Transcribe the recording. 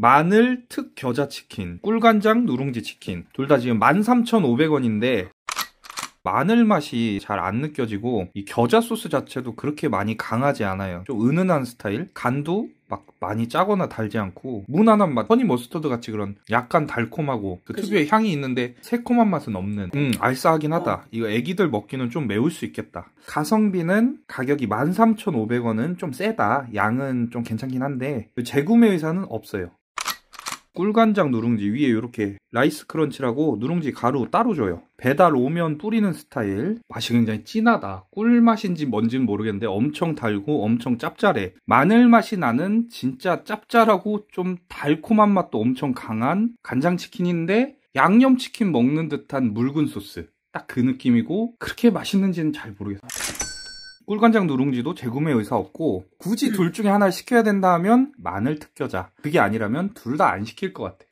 마늘 특 겨자 치킨, 꿀간장 누룽지 치킨 둘 다 지금 13,500원인데 마늘 맛이 잘 안 느껴지고 이 겨자 소스 자체도 그렇게 많이 강하지 않아요. 좀 은은한 스타일. 간도 막 많이 짜거나 달지 않고 무난한 맛 허니 머스터드 같이 그런 약간 달콤하고 그 그치? 특유의 향이 있는데 새콤한 맛은 없는 음 알싸하긴 하다 어. 이거 애기들 먹기는 좀 매울 수 있겠다 가성비는 가격이 13,500원은 좀 세다 양은 좀 괜찮긴 한데 재구매 의사는 없어요 꿀간장 누룽지 위에 이렇게 라이스 크런치라고 누룽지 가루 따로 줘요. 배달 오면 뿌리는 스타일. 맛이 굉장히 진하다. 꿀맛인지 뭔지는 모르겠는데 엄청 달고 엄청 짭짤해. 마늘 맛이 나는 진짜 짭짤하고 좀 달콤한 맛도 엄청 강한 간장치킨인데 양념치킨 먹는 듯한 묽은 소스. 딱 그 느낌이고 그렇게 맛있는지는 잘 모르겠어요. 꿀간장 누룽지도 재구매 의사 없고 굳이 둘 중에 하나를 시켜야 된다면 마늘 특겨자 그게 아니라면 둘 다 안 시킬 것 같아.